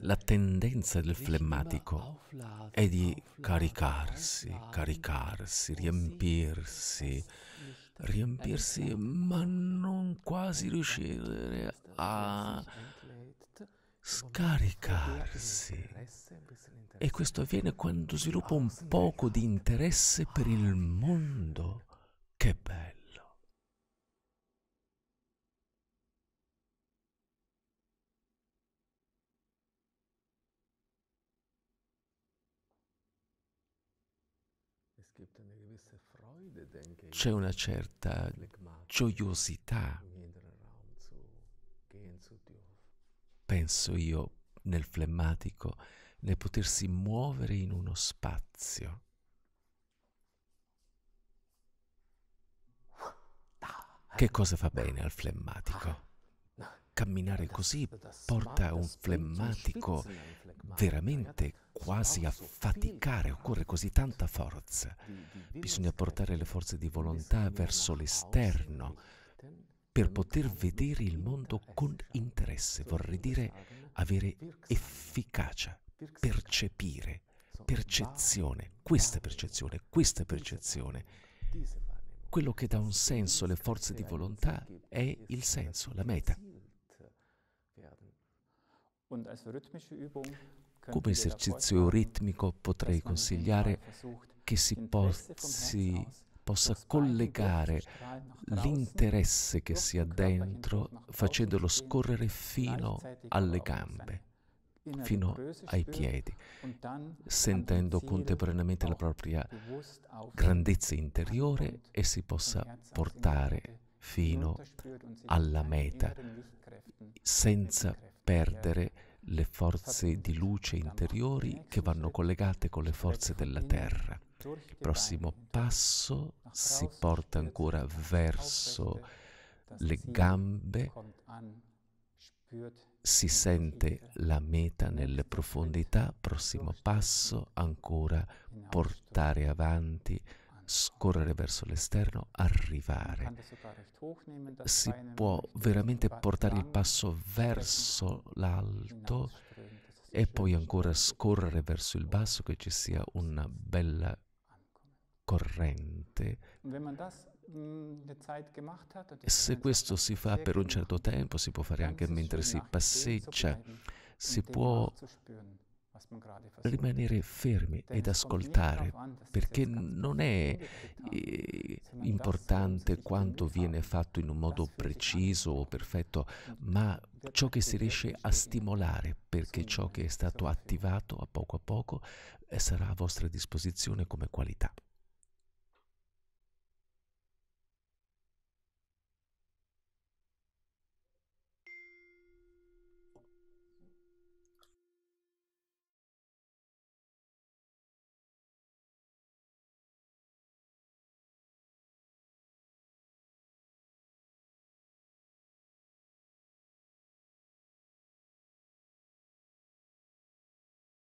La tendenza del flemmatico è di caricarsi, caricarsi, riempirsi, riempirsi, ma non quasi riuscire a scaricarsi. E questo avviene quando sviluppa un poco di interesse per il mondo. Che bello! C'è una certa gioiosità, penso io, nel flemmatico, nel potersi muovere in uno spazio. Ah. Che cosa fa bene al flemmatico? Ah. Camminare così porta un flemmatico veramente quasi a faticare, occorre così tanta forza. Bisogna portare le forze di volontà verso l'esterno per poter vedere il mondo con interesse, vorrei dire avere efficacia, percepire, percezione, questa percezione, questa percezione. Quello che dà un senso alle forze di volontà è il senso, la meta. Come esercizio ritmico potrei consigliare che si pozzi, possa collegare l'interesse che si ha dentro facendolo scorrere fino alle gambe fino ai piedi, sentendo contemporaneamente la propria grandezza interiore e si possa portare fino alla meta senza perdere le forze di luce interiori che vanno collegate con le forze della terra. Il prossimo passo si porta ancora verso le gambe, si sente la meta nelle profondità, prossimo passo ancora portare avanti scorrere verso l'esterno, arrivare. Si può veramente portare il passo verso l'alto e poi ancora scorrere verso il basso, che ci sia una bella corrente. Se questo si fa per un certo tempo, si può fare anche mentre si passeggia, si può rimanere fermi ed ascoltare, perché non è eh, importante quanto viene fatto in un modo preciso o perfetto, ma ciò che si riesce a stimolare, perché ciò che è stato attivato a poco a poco eh, sarà a vostra disposizione come qualità.